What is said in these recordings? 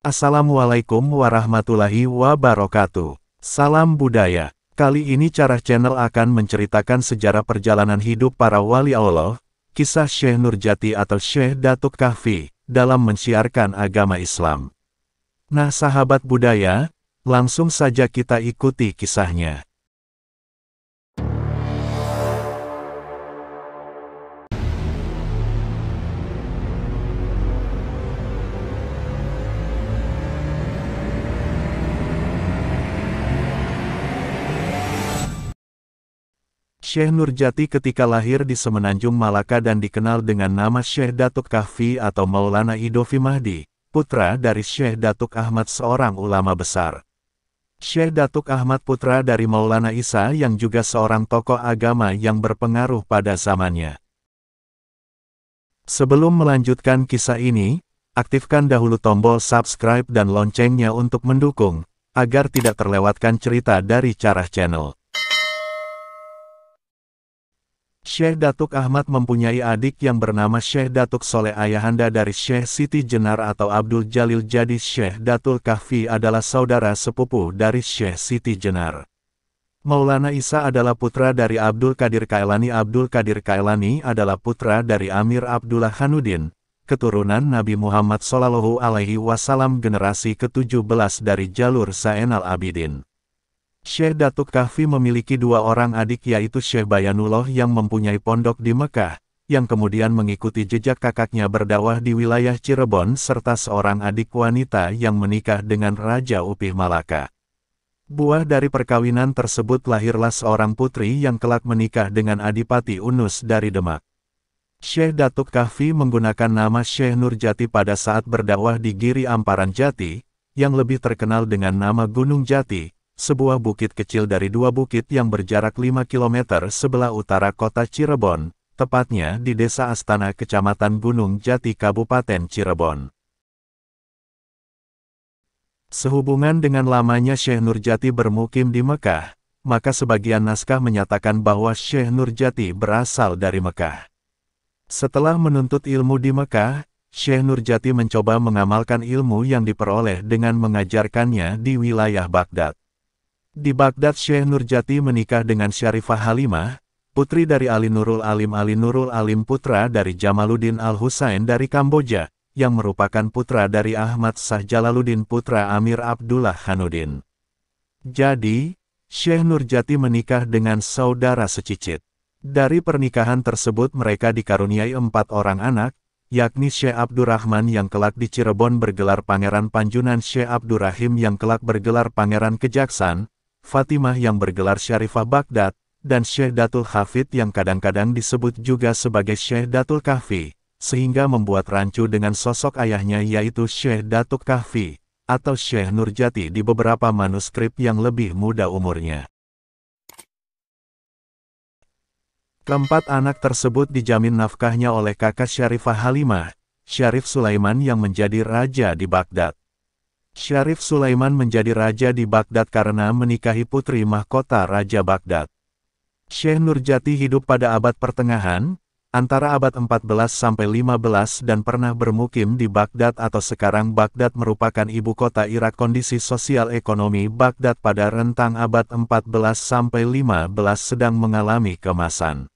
Assalamualaikum warahmatullahi wabarakatuh. Salam budaya. Kali ini Cara Channel akan menceritakan sejarah perjalanan hidup para wali Allah, kisah Syekh Nurjati atau Syekh Datuk Kahfi, dalam mensiarkan agama Islam. Nah sahabat budaya, langsung saja kita ikuti kisahnya. Syekh Nurjati ketika lahir di Semenanjung Malaka dan dikenal dengan nama Syekh Datuk Kahfi atau Maulana Idofi Mahdi, putra dari Syekh Datuk Ahmad seorang ulama besar. Syekh Datuk Ahmad putra dari Maulana Isa yang juga seorang tokoh agama yang berpengaruh pada zamannya. Sebelum melanjutkan kisah ini, aktifkan dahulu tombol subscribe dan loncengnya untuk mendukung, agar tidak terlewatkan cerita dari Carah Channel. Syekh Datuk Ahmad mempunyai adik yang bernama Syekh Datuk Soleh Ayahanda dari Syekh Siti Jenar atau Abdul Jalil jadi Syekh Datul Kahfi adalah saudara sepupu dari Syekh Siti Jenar. Maulana Isa adalah putra dari Abdul Kadir Kailani Abdul Kadir Kailani adalah putra dari Amir Abdullah Hanudin, keturunan Nabi Muhammad Sallallahu Alaihi Wasallam generasi ke-17 dari jalur Zainal Abidin. Syekh Datuk Kahfi memiliki dua orang adik yaitu Syekh Bayanullah yang mempunyai pondok di Mekah, yang kemudian mengikuti jejak kakaknya berdakwah di wilayah Cirebon serta seorang adik wanita yang menikah dengan Raja Upih Malaka. Buah dari perkawinan tersebut lahirlah seorang putri yang kelak menikah dengan Adipati Unus dari Demak. Syekh Datuk Kahfi menggunakan nama Syekh Nurjati pada saat berdakwah di Giri Amparan Jati, yang lebih terkenal dengan nama Gunung Jati, sebuah bukit kecil dari dua bukit yang berjarak 5 km sebelah utara kota Cirebon, tepatnya di Desa Astana Kecamatan Gunung Jati Kabupaten Cirebon. Sehubungan dengan lamanya Syekh Nurjati bermukim di Mekah, maka sebagian naskah menyatakan bahwa Syekh Nurjati berasal dari Mekah. Setelah menuntut ilmu di Mekah, Syekh Nurjati mencoba mengamalkan ilmu yang diperoleh dengan mengajarkannya di wilayah Baghdad. Di Baghdad Syekh Nurjati menikah dengan Syarifah Halimah, putri dari Ali Nurul Alim Ali Nurul Alim putra dari Jamaluddin Al-Husain dari Kamboja, yang merupakan putra dari Ahmad Shah Jalaluddin putra Amir Abdullah Hanuddin. Jadi, Syekh Nurjati menikah dengan saudara secicit. Dari pernikahan tersebut mereka dikaruniai empat orang anak, yakni Syekh Abdurrahman yang kelak di Cirebon bergelar Pangeran Panjunan Syekh Abdurrahim yang kelak bergelar Pangeran Kejaksan, Fatimah yang bergelar Syarifah Baghdad, dan Syekh Datul Hafid yang kadang-kadang disebut juga sebagai Syekh Datul Kahfi, sehingga membuat rancu dengan sosok ayahnya yaitu Syekh Datuk Kahfi, atau Syekh Nurjati di beberapa manuskrip yang lebih muda umurnya. Keempat anak tersebut dijamin nafkahnya oleh kakak Syarifah Halimah, Syarif Sulaiman yang menjadi raja di Baghdad. Syarif Sulaiman menjadi raja di Baghdad karena menikahi putri mahkota Raja Baghdad. Syekh Nurjati hidup pada abad pertengahan, antara abad 14 sampai 15 dan pernah bermukim di Baghdad atau sekarang Baghdad merupakan ibu kota Irak. Kondisi sosial ekonomi Baghdad pada rentang abad 14 sampai 15 sedang mengalami kemasan.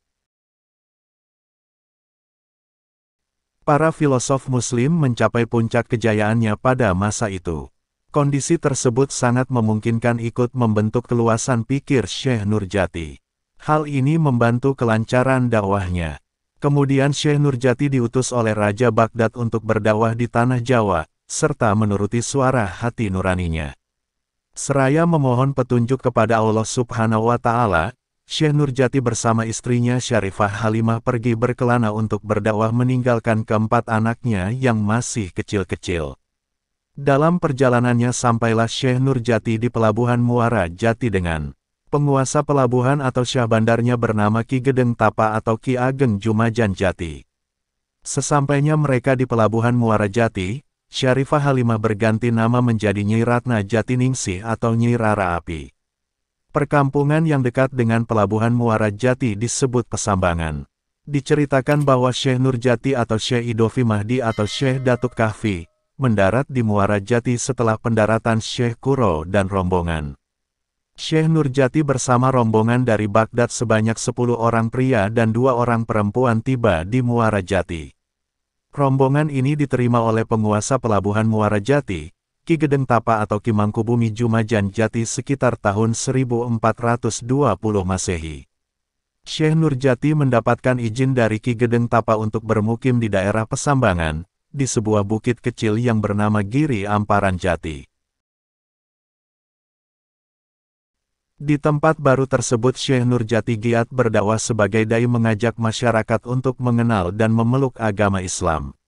Para filosof muslim mencapai puncak kejayaannya pada masa itu. Kondisi tersebut sangat memungkinkan ikut membentuk keluasan pikir Syekh Nurjati. Hal ini membantu kelancaran dakwahnya. Kemudian Syekh Nurjati diutus oleh Raja Baghdad untuk berdakwah di Tanah Jawa, serta menuruti suara hati nuraninya. Seraya memohon petunjuk kepada Allah Subhanahu wa Ta'ala, Syekh Nurjati bersama istrinya Syarifah Halimah pergi berkelana untuk berdakwah meninggalkan keempat anaknya yang masih kecil-kecil. Dalam perjalanannya sampailah Syekh Nurjati di pelabuhan Muara Jati dengan penguasa pelabuhan atau syah bandarnya bernama Ki Gedeng Tapa atau Ki Ageng Jumajan Jati. Sesampainya mereka di pelabuhan Muara Jati, Syarifah Halimah berganti nama menjadi Nyi Ratna Jati Jatiningsih atau Nyi Rara Api. Perkampungan yang dekat dengan pelabuhan Muara Jati disebut Pesambangan. Diceritakan bahwa Syekh Nurjati atau Syekh Idofi Mahdi atau Syekh Datuk Kahfi, mendarat di Muara Jati setelah pendaratan Syekh Kuro dan rombongan. Syekh Nurjati bersama rombongan dari Baghdad sebanyak 10 orang pria dan dua orang perempuan tiba di Muara Jati. Rombongan ini diterima oleh penguasa pelabuhan Muara Jati, Ki Gedeng Tapa atau Ki Mangkubumi Jumajan Jati sekitar tahun 1420 Masehi. Syekh Nurjati mendapatkan izin dari Ki Gedeng Tapa untuk bermukim di daerah Pesambangan, di sebuah bukit kecil yang bernama Giri Amparan Jati. Di tempat baru tersebut Syekh Nurjati giat berdakwah sebagai dai mengajak masyarakat untuk mengenal dan memeluk agama Islam.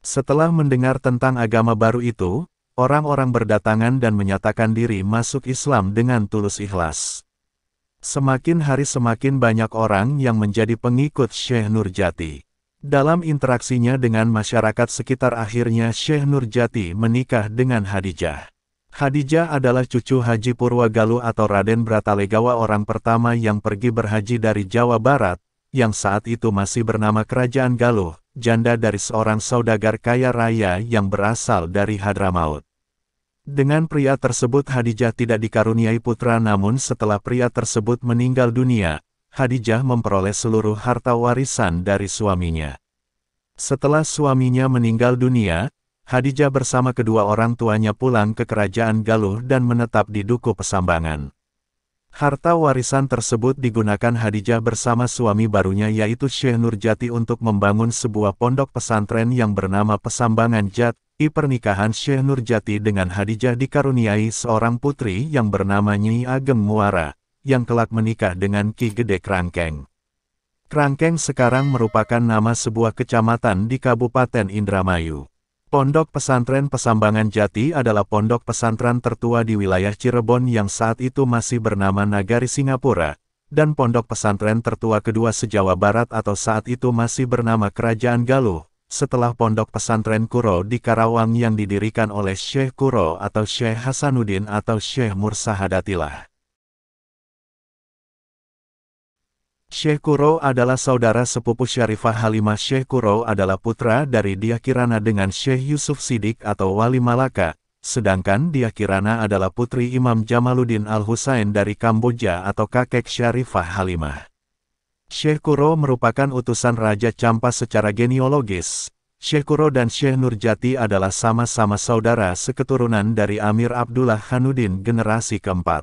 Setelah mendengar tentang agama baru itu, orang-orang berdatangan dan menyatakan diri masuk Islam dengan tulus ikhlas. Semakin hari semakin banyak orang yang menjadi pengikut Syekh Nurjati. Dalam interaksinya dengan masyarakat sekitar akhirnya Syekh Nurjati menikah dengan Hadijah. Hadijah adalah cucu Haji Purwagalu atau Raden Bratalegawa orang pertama yang pergi berhaji dari Jawa Barat, yang saat itu masih bernama Kerajaan Galuh, janda dari seorang saudagar kaya raya yang berasal dari Hadramaut. Dengan pria tersebut Hadijah tidak dikaruniai putra namun setelah pria tersebut meninggal dunia, Hadijah memperoleh seluruh harta warisan dari suaminya. Setelah suaminya meninggal dunia, Hadijah bersama kedua orang tuanya pulang ke kerajaan Galuh dan menetap di Duku Pesambangan. Harta warisan tersebut digunakan Hadijah bersama suami barunya yaitu Syekh Nurjati untuk membangun sebuah pondok pesantren yang bernama Pesambangan Jat. I pernikahan Syekh Nurjati dengan Hadijah dikaruniai seorang putri yang bernama Nyi Ageng Muara yang kelak menikah dengan Ki Gede Krangkeng. Krangkeng sekarang merupakan nama sebuah kecamatan di Kabupaten Indramayu. Pondok Pesantren Pesambangan Jati adalah pondok pesantren tertua di wilayah Cirebon yang saat itu masih bernama Nagari Singapura, dan pondok pesantren tertua kedua se-Jawa Barat atau saat itu masih bernama Kerajaan Galuh, setelah pondok pesantren Kuro di Karawang yang didirikan oleh Syekh Kuro atau Syekh Hasanuddin atau Syekh Mursahadatilah. Syekh Kuro adalah saudara sepupu Syarifah Halimah Syekh Kuro adalah putra dari Diakirana dengan Syekh Yusuf Sidik atau Wali Malaka, sedangkan Diakirana adalah putri Imam Jamaluddin Al-Husain dari Kamboja atau kakek Syarifah Halimah. Syekh Kuro merupakan utusan Raja Campa secara genealogis. Syekh Kuro dan Syekh Nurjati adalah sama-sama saudara seketurunan dari Amir Abdullah Hanuddin generasi keempat.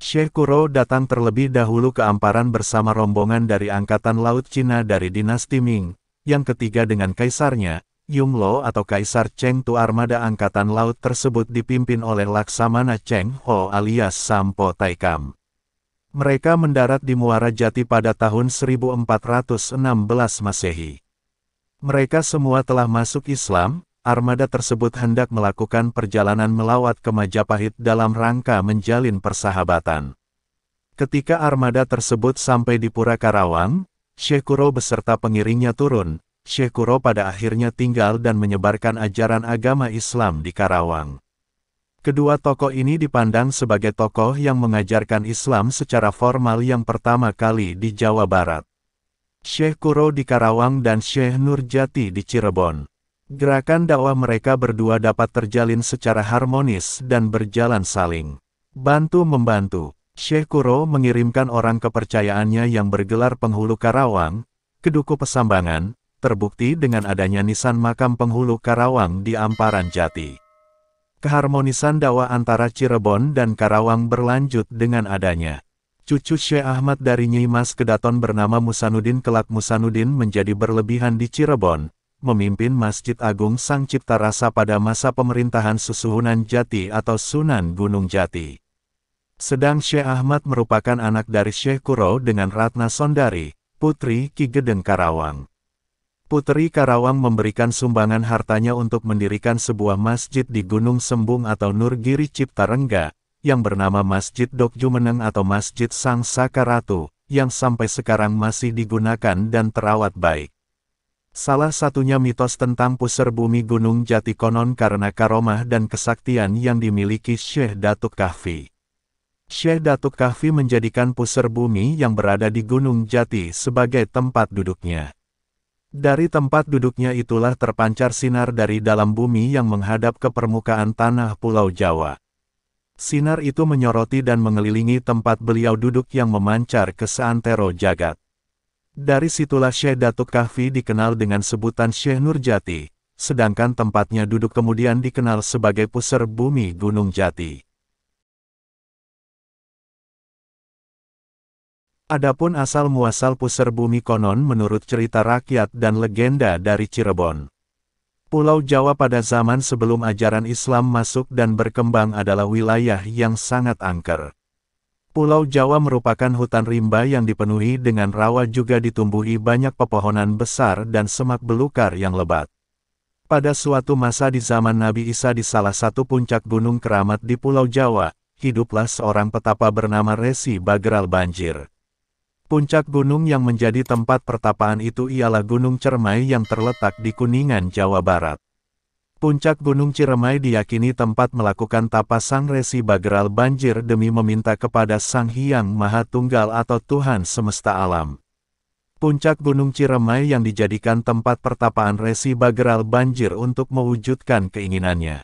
Sheikh Kuro datang terlebih dahulu ke Amparan bersama rombongan dari Angkatan Laut Cina dari dinasti Ming, yang ketiga dengan kaisarnya, Yumlo atau Kaisar Cheng Tu armada Angkatan Laut tersebut dipimpin oleh Laksamana Cheng Ho alias Sampo Taikam. Mereka mendarat di Muara Jati pada tahun 1416 Masehi. Mereka semua telah masuk Islam, armada tersebut hendak melakukan perjalanan melawat ke Majapahit dalam rangka menjalin persahabatan. Ketika armada tersebut sampai di Pura Karawang, Kuro beserta pengiringnya turun, Kuro pada akhirnya tinggal dan menyebarkan ajaran agama Islam di Karawang. Kedua tokoh ini dipandang sebagai tokoh yang mengajarkan Islam secara formal yang pertama kali di Jawa Barat. Syekh Kuro di Karawang dan Syekh Nurjati di Cirebon. Gerakan dakwah mereka berdua dapat terjalin secara harmonis dan berjalan saling. Bantu membantu, Syekh Kuro mengirimkan orang kepercayaannya yang bergelar penghulu Karawang, Keduku Pesambangan, terbukti dengan adanya nisan makam penghulu Karawang di Amparan Jati. Keharmonisan dakwah antara Cirebon dan Karawang berlanjut dengan adanya. Cucu Syekh Ahmad dari Nyimas Kedaton bernama Musanuddin kelak Musanuddin menjadi berlebihan di Cirebon, memimpin Masjid Agung Sang Cipta Rasa pada masa pemerintahan Susuhunan Jati atau Sunan Gunung Jati. Sedang Syekh Ahmad merupakan anak dari Syekh Kuro dengan Ratna Sondari, putri Ki Gedeng Karawang. Putri Karawang memberikan sumbangan hartanya untuk mendirikan sebuah masjid di Gunung Sembung atau Nurgiri Cipta Rengga, yang bernama Masjid Dokjumeneng atau Masjid Sang Sakaratu, yang sampai sekarang masih digunakan dan terawat baik. Salah satunya mitos tentang pusar bumi Gunung Jati konon karena karomah dan kesaktian yang dimiliki Syekh Datuk Kahfi. Syekh Datuk Kahfi menjadikan pusar bumi yang berada di Gunung Jati sebagai tempat duduknya. Dari tempat duduknya itulah terpancar sinar dari dalam bumi yang menghadap ke permukaan tanah Pulau Jawa. Sinar itu menyoroti dan mengelilingi tempat beliau duduk yang memancar ke seantero jagat. Dari situlah Syekh Datuk Kahfi dikenal dengan sebutan Syekh Nurjati, sedangkan tempatnya duduk kemudian dikenal sebagai pusar bumi Gunung Jati. Adapun asal muasal pusar bumi konon menurut cerita rakyat dan legenda dari Cirebon. Pulau Jawa pada zaman sebelum ajaran Islam masuk dan berkembang adalah wilayah yang sangat angker. Pulau Jawa merupakan hutan rimba yang dipenuhi dengan rawa juga ditumbuhi banyak pepohonan besar dan semak belukar yang lebat. Pada suatu masa di zaman Nabi Isa di salah satu puncak gunung keramat di Pulau Jawa, hiduplah seorang petapa bernama Resi Bageral Banjir. Puncak gunung yang menjadi tempat pertapaan itu ialah Gunung Cermai yang terletak di Kuningan, Jawa Barat. Puncak Gunung Ciremai diyakini tempat melakukan tapas Sang Resi Bageral Banjir demi meminta kepada Sang Hyang Maha Tunggal atau Tuhan semesta alam. Puncak Gunung Ciremai yang dijadikan tempat pertapaan Resi Bageral Banjir untuk mewujudkan keinginannya.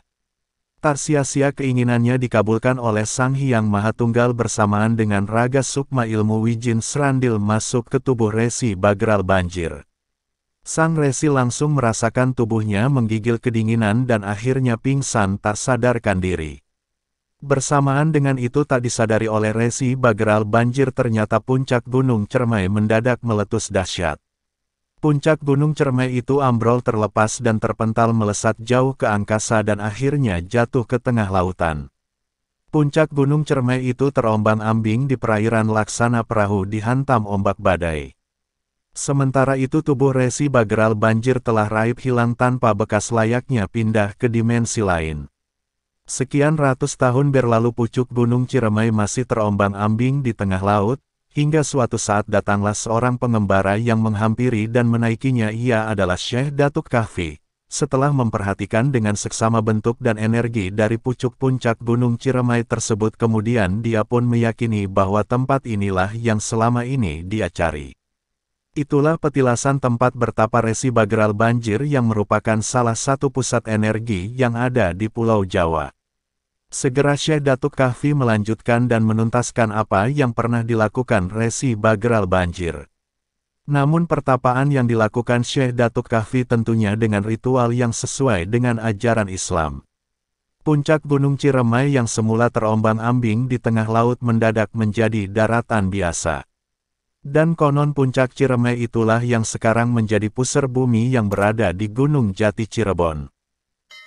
Tak sia-sia keinginannya dikabulkan oleh Sang Hyang Maha Tunggal bersamaan dengan raga sukma ilmu wijin serandil masuk ke tubuh Resi Bageral Banjir. Sang Resi langsung merasakan tubuhnya menggigil kedinginan dan akhirnya pingsan tak sadarkan diri. Bersamaan dengan itu tak disadari oleh Resi Bageral banjir ternyata puncak Gunung Cermai mendadak meletus dahsyat. Puncak Gunung Cermai itu ambrol terlepas dan terpental melesat jauh ke angkasa dan akhirnya jatuh ke tengah lautan. Puncak Gunung Cermai itu terombang-ambing di perairan laksana perahu dihantam ombak badai. Sementara itu tubuh Resi Bagral banjir telah raib hilang tanpa bekas layaknya pindah ke dimensi lain. Sekian ratus tahun berlalu pucuk gunung Ciremai masih terombang-ambing di tengah laut, hingga suatu saat datanglah seorang pengembara yang menghampiri dan menaikinya ia adalah Syekh Datuk Kahfi. Setelah memperhatikan dengan seksama bentuk dan energi dari pucuk puncak Gunung Ciremai tersebut kemudian dia pun meyakini bahwa tempat inilah yang selama ini dia cari. Itulah petilasan tempat bertapa resi Bageral Banjir yang merupakan salah satu pusat energi yang ada di Pulau Jawa. Segera Syekh Datuk Kahfi melanjutkan dan menuntaskan apa yang pernah dilakukan resi Bageral Banjir. Namun pertapaan yang dilakukan Syekh Datuk Kahfi tentunya dengan ritual yang sesuai dengan ajaran Islam. Puncak Gunung Ciremai yang semula terombang-ambing di tengah laut mendadak menjadi daratan biasa. Dan konon puncak Ciremai itulah yang sekarang menjadi pusar bumi yang berada di Gunung Jati Cirebon.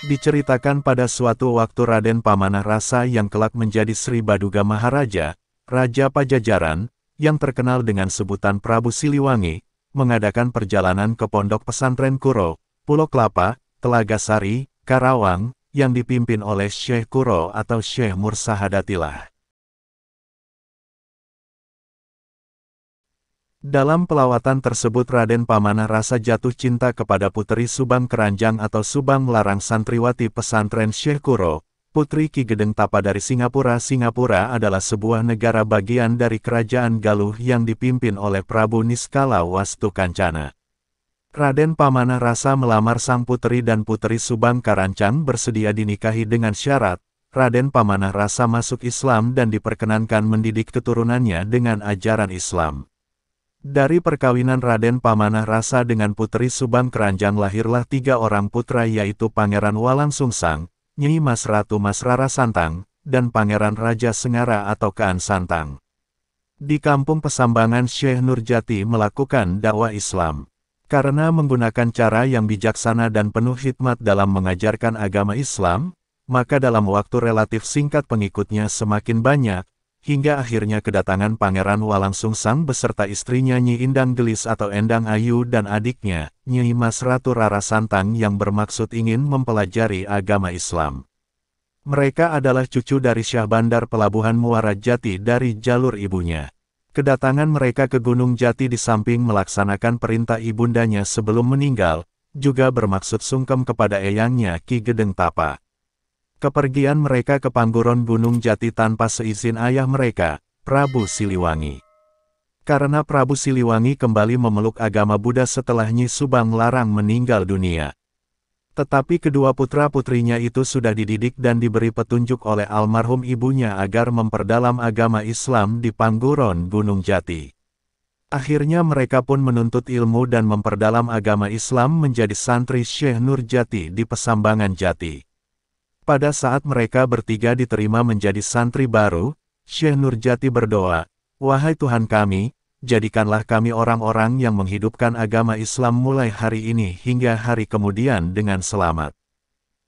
Diceritakan pada suatu waktu Raden Pamanah Rasa yang kelak menjadi Sri Baduga Maharaja, Raja Pajajaran, yang terkenal dengan sebutan Prabu Siliwangi, mengadakan perjalanan ke Pondok Pesantren Kuro, Pulau Kelapa, Telaga Sari, Karawang, yang dipimpin oleh Syekh Kuro atau Syekh Mursahadatilah. Dalam pelawatan tersebut Raden Pamanah rasa jatuh cinta kepada Putri Subang Keranjang atau Subang Larang Santriwati Pesantren Syekh Kuro, Putri Ki Gedeng Tapa dari Singapura. Singapura adalah sebuah negara bagian dari Kerajaan Galuh yang dipimpin oleh Prabu Niskala Wastu Kancana. Raden Pamanah Rasa melamar sang putri dan putri Subang Karancang bersedia dinikahi dengan syarat, Raden Pamanah Rasa masuk Islam dan diperkenankan mendidik keturunannya dengan ajaran Islam. Dari perkawinan Raden Pamanah Rasa dengan Putri Subang Keranjang lahirlah tiga orang putra yaitu Pangeran Walang Sungsang, Nyi Mas Ratu Mas Rara Santang, dan Pangeran Raja Sengara atau Kaan Santang. Di kampung pesambangan Syekh Nurjati melakukan dakwah Islam. Karena menggunakan cara yang bijaksana dan penuh hikmat dalam mengajarkan agama Islam, maka dalam waktu relatif singkat pengikutnya semakin banyak, hingga akhirnya kedatangan Pangeran Walangsungsang Sang beserta istrinya Nyi Indang Gelis atau Endang Ayu dan adiknya, Nyi Mas Ratu Rara Santang yang bermaksud ingin mempelajari agama Islam. Mereka adalah cucu dari Syah Bandar Pelabuhan Muara Jati dari jalur ibunya. Kedatangan mereka ke Gunung Jati di samping melaksanakan perintah ibundanya sebelum meninggal, juga bermaksud sungkem kepada eyangnya Ki Gedeng Tapa. Kepergian mereka ke panggoron Gunung Jati tanpa seizin ayah mereka, Prabu Siliwangi. Karena Prabu Siliwangi kembali memeluk agama Buddha setelah Nyi Subang Larang meninggal dunia. Tetapi kedua putra-putrinya itu sudah dididik dan diberi petunjuk oleh almarhum ibunya agar memperdalam agama Islam di panggoron Gunung Jati. Akhirnya mereka pun menuntut ilmu dan memperdalam agama Islam menjadi santri Syekh Nur Jati di Pesambangan Jati. Pada saat mereka bertiga diterima menjadi santri baru, Syekh Nurjati berdoa, Wahai Tuhan kami, jadikanlah kami orang-orang yang menghidupkan agama Islam mulai hari ini hingga hari kemudian dengan selamat.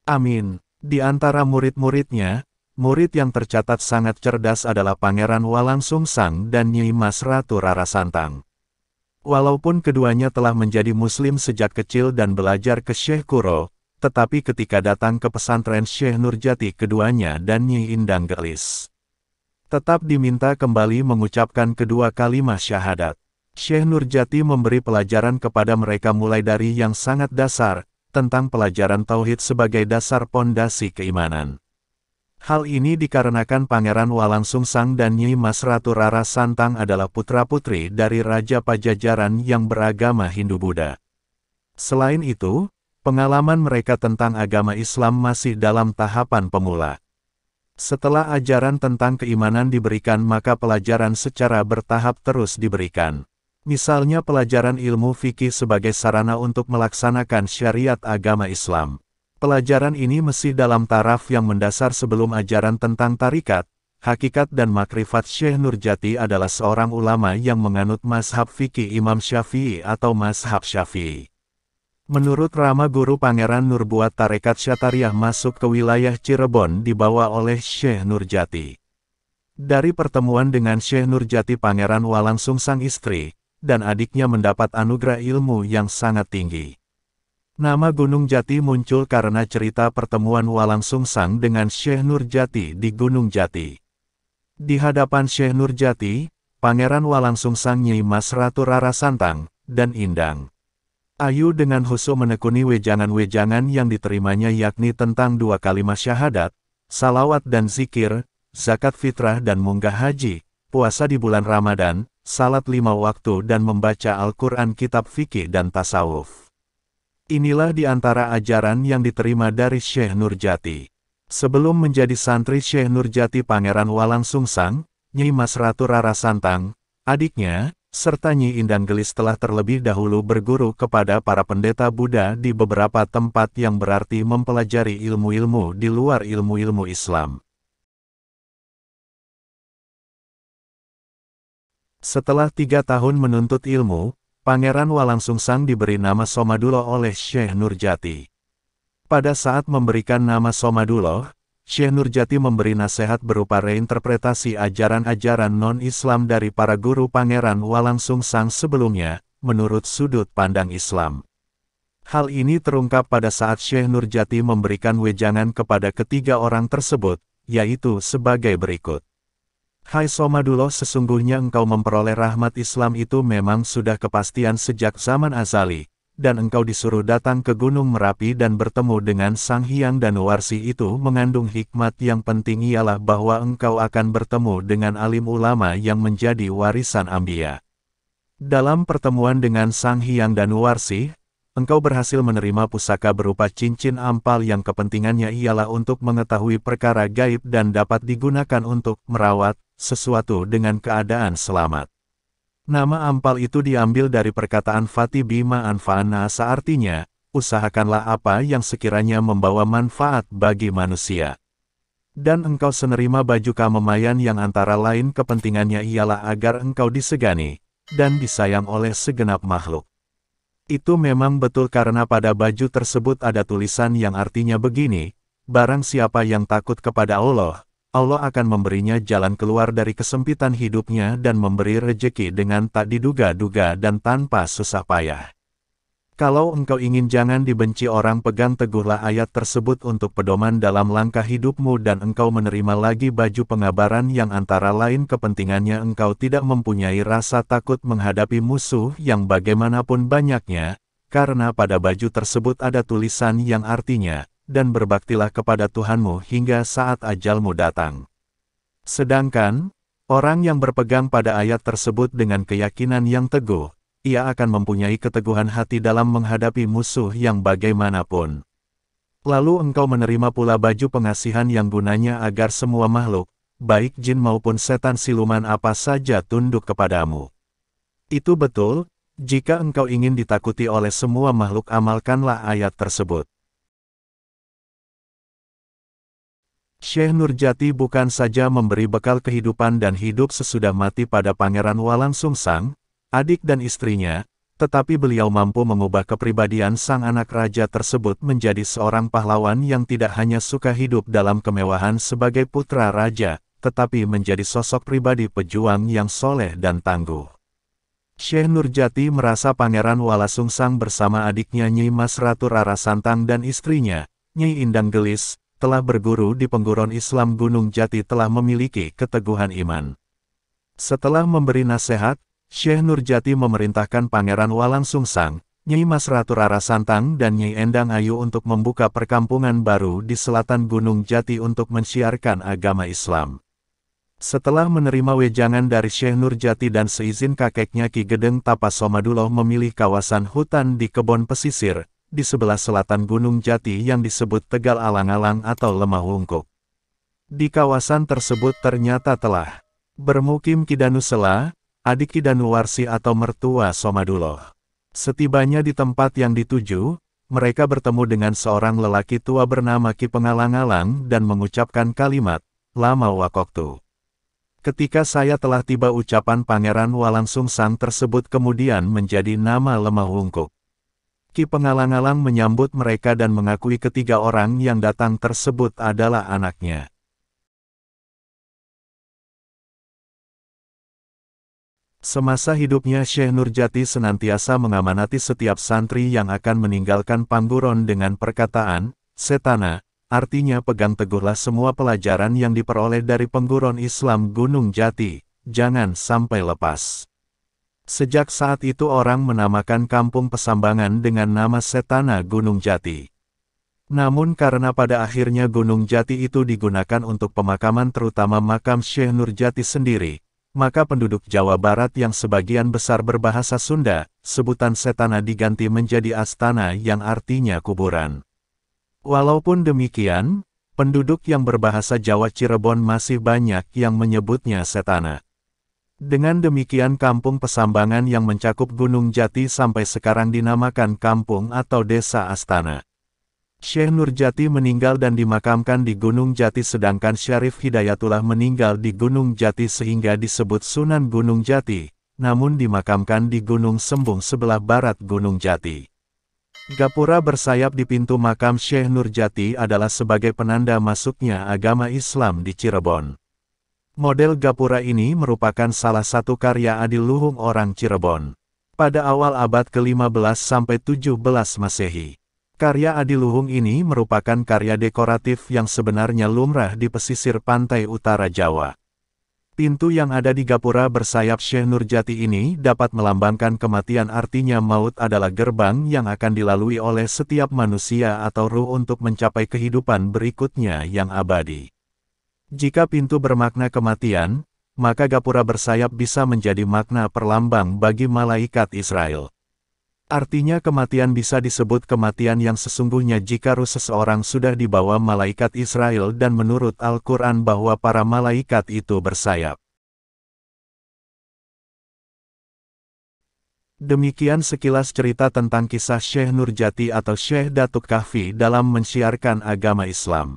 Amin. Di antara murid-muridnya, murid yang tercatat sangat cerdas adalah Pangeran Walang Sungsang dan Nyi Mas Ratu Santang. Walaupun keduanya telah menjadi muslim sejak kecil dan belajar ke Syekh Kuro, tetapi ketika datang ke pesantren Syekh Nurjati keduanya dan Nyi Indang Gelis. Tetap diminta kembali mengucapkan kedua kalimat syahadat. Syekh Nurjati memberi pelajaran kepada mereka mulai dari yang sangat dasar, tentang pelajaran Tauhid sebagai dasar pondasi keimanan. Hal ini dikarenakan Pangeran Walang Sungsang dan Nyi Mas Ratu Rara Santang adalah putra-putri dari Raja Pajajaran yang beragama Hindu-Buddha. Selain itu, Pengalaman mereka tentang agama Islam masih dalam tahapan pemula. Setelah ajaran tentang keimanan diberikan maka pelajaran secara bertahap terus diberikan. Misalnya pelajaran ilmu fikih sebagai sarana untuk melaksanakan syariat agama Islam. Pelajaran ini masih dalam taraf yang mendasar sebelum ajaran tentang tarikat, Hakikat dan makrifat Syekh Nurjati adalah seorang ulama yang menganut mazhab fikih Imam Syafi'i atau mazhab Syafi'i. Menurut Rama Guru Pangeran Nurbuat Tarekat Syatariah masuk ke wilayah Cirebon dibawa oleh Syekh Nurjati. Dari pertemuan dengan Syekh Nurjati Pangeran Walangsung sang istri, dan adiknya mendapat anugerah ilmu yang sangat tinggi. Nama Gunung Jati muncul karena cerita pertemuan Walangsung Sang dengan Syekh Nurjati di Gunung Jati. Di hadapan Syekh Nurjati, Pangeran Walangsung Sang Nyimas Ratu Rara Santang, dan Indang. Ayu dengan husu menekuni wejangan-wejangan yang diterimanya yakni tentang dua kalimat syahadat, salawat dan zikir, zakat fitrah dan munggah haji, puasa di bulan Ramadan, salat lima waktu dan membaca Al-Quran kitab fikih dan tasawuf. Inilah di antara ajaran yang diterima dari Syekh Nurjati. Sebelum menjadi santri Syekh Nurjati Pangeran Walang Sungsang, Nyimas Ratu Rara Santang, adiknya, serta Nyi Gelis telah terlebih dahulu berguru kepada para pendeta Buddha di beberapa tempat yang berarti mempelajari ilmu-ilmu di luar ilmu-ilmu Islam. Setelah tiga tahun menuntut ilmu, Pangeran Walangsungsang diberi nama Somadulo oleh Syekh Nurjati. Pada saat memberikan nama Somadulo, Syekh Nurjati memberi nasihat berupa reinterpretasi ajaran-ajaran non-Islam dari para guru Pangeran Walang Sungsang sebelumnya, menurut sudut pandang Islam. Hal ini terungkap pada saat Syekh Nurjati memberikan wejangan kepada ketiga orang tersebut, yaitu sebagai berikut. Hai Somadullah sesungguhnya engkau memperoleh rahmat Islam itu memang sudah kepastian sejak zaman azali, dan engkau disuruh datang ke Gunung Merapi dan bertemu dengan Sang Hyang Warsi itu mengandung hikmat yang penting ialah bahwa engkau akan bertemu dengan alim ulama yang menjadi warisan Ambia. Dalam pertemuan dengan Sang Hyang Warsi, engkau berhasil menerima pusaka berupa cincin ampal yang kepentingannya ialah untuk mengetahui perkara gaib dan dapat digunakan untuk merawat sesuatu dengan keadaan selamat. Nama ampal itu diambil dari perkataan Fatih Bima Anfa'ana seartinya, usahakanlah apa yang sekiranya membawa manfaat bagi manusia. Dan engkau senerima baju kamemayan yang antara lain kepentingannya ialah agar engkau disegani, dan disayang oleh segenap makhluk. Itu memang betul karena pada baju tersebut ada tulisan yang artinya begini, Barang siapa yang takut kepada Allah, Allah akan memberinya jalan keluar dari kesempitan hidupnya dan memberi rejeki dengan tak diduga-duga dan tanpa susah payah. Kalau engkau ingin jangan dibenci orang pegang teguhlah ayat tersebut untuk pedoman dalam langkah hidupmu dan engkau menerima lagi baju pengabaran yang antara lain kepentingannya engkau tidak mempunyai rasa takut menghadapi musuh yang bagaimanapun banyaknya, karena pada baju tersebut ada tulisan yang artinya, dan berbaktilah kepada Tuhanmu hingga saat ajalmu datang. Sedangkan, orang yang berpegang pada ayat tersebut dengan keyakinan yang teguh, ia akan mempunyai keteguhan hati dalam menghadapi musuh yang bagaimanapun. Lalu engkau menerima pula baju pengasihan yang gunanya agar semua makhluk, baik jin maupun setan siluman apa saja tunduk kepadamu. Itu betul, jika engkau ingin ditakuti oleh semua makhluk amalkanlah ayat tersebut. Syekh Nurjati bukan saja memberi bekal kehidupan dan hidup sesudah mati pada Pangeran Walang Sungsang, adik dan istrinya, tetapi beliau mampu mengubah kepribadian sang anak raja tersebut menjadi seorang pahlawan yang tidak hanya suka hidup dalam kemewahan sebagai putra raja, tetapi menjadi sosok pribadi pejuang yang soleh dan tangguh. Syekh Nurjati merasa Pangeran Walasungsang bersama adiknya Nyi Mas Ratu Rara Santang dan istrinya, Nyi Indang Gelis, telah berguru di pengguron Islam Gunung Jati telah memiliki keteguhan iman. Setelah memberi nasihat, Syekh Nurjati memerintahkan Pangeran Walang Sungsang, Nyai Mas Ratu Rara Santang dan Nyai Endang Ayu untuk membuka perkampungan baru di selatan Gunung Jati untuk mensiarkan agama Islam. Setelah menerima wejangan dari Syekh Nurjati dan seizin kakeknya Ki Gedeng Somaduloh memilih kawasan hutan di kebon pesisir, di sebelah selatan Gunung Jati yang disebut Tegal Alang-Alang atau Lemah Wungkuk. Di kawasan tersebut ternyata telah bermukim Kidanu Sela, adik Kidanu Warsi atau mertua Somaduloh. Setibanya di tempat yang dituju, mereka bertemu dengan seorang lelaki tua bernama Ki Pengalang-alang dan mengucapkan kalimat, Lama Wakoktu. Ketika saya telah tiba ucapan Pangeran Walang Sungsang tersebut kemudian menjadi nama Lemah Wungkuk. Ki Pengalang-alang menyambut mereka dan mengakui ketiga orang yang datang tersebut adalah anaknya. Semasa hidupnya Syekh Nurjati senantiasa mengamanati setiap santri yang akan meninggalkan Pangguron dengan perkataan, Setana, artinya pegang teguhlah semua pelajaran yang diperoleh dari Pangguron Islam Gunung Jati, jangan sampai lepas. Sejak saat itu orang menamakan kampung Pesambangan dengan nama Setana Gunung Jati. Namun karena pada akhirnya Gunung Jati itu digunakan untuk pemakaman terutama makam Syekh Nur Jati sendiri, maka penduduk Jawa Barat yang sebagian besar berbahasa Sunda, sebutan Setana diganti menjadi Astana yang artinya kuburan. Walaupun demikian, penduduk yang berbahasa Jawa Cirebon masih banyak yang menyebutnya Setana. Dengan demikian kampung Pesambangan yang mencakup Gunung Jati sampai sekarang dinamakan kampung atau desa Astana. Syekh Nurjati meninggal dan dimakamkan di Gunung Jati sedangkan Syarif Hidayatullah meninggal di Gunung Jati sehingga disebut Sunan Gunung Jati, namun dimakamkan di Gunung Sembung sebelah barat Gunung Jati. Gapura bersayap di pintu makam Syekh Nurjati adalah sebagai penanda masuknya agama Islam di Cirebon. Model gapura ini merupakan salah satu karya adiluhung orang Cirebon. Pada awal abad ke-15 sampai 17 Masehi, karya adiluhung ini merupakan karya dekoratif yang sebenarnya lumrah di pesisir pantai utara Jawa. Pintu yang ada di gapura bersayap Syekh Nurjati ini dapat melambangkan kematian artinya maut adalah gerbang yang akan dilalui oleh setiap manusia atau ruh untuk mencapai kehidupan berikutnya yang abadi. Jika pintu bermakna kematian, maka gapura bersayap bisa menjadi makna perlambang bagi malaikat Israel. Artinya kematian bisa disebut kematian yang sesungguhnya jika ruh seseorang sudah dibawa malaikat Israel dan menurut Al-Quran bahwa para malaikat itu bersayap. Demikian sekilas cerita tentang kisah Syekh Nurjati atau Syekh Datuk Kahfi dalam mensiarkan agama Islam.